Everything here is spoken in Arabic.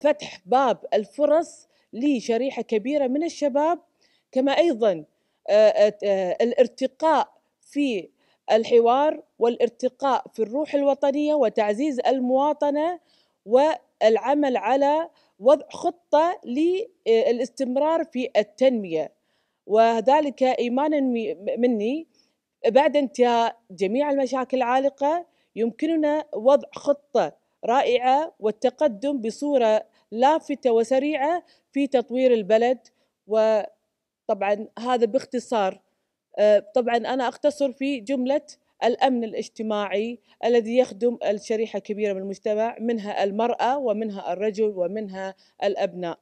فتح باب الفرص لشريحة كبيرة من الشباب كما أيضا آه، آه، آه، الارتقاء في الحوار والارتقاء في الروح الوطنية وتعزيز المواطنة والعمل على وضع خطة للاستمرار في التنمية وذلك إيمانا مني بعد انتهاء جميع المشاكل العالقة يمكننا وضع خطة رائعه والتقدم بصوره لافته وسريعه في تطوير البلد وطبعا هذا باختصار آه، طبعا انا اختصر في جمله الامن الاجتماعي الذي يخدم الشريحه الكبيرة من المجتمع منها المراه ومنها الرجل ومنها الابناء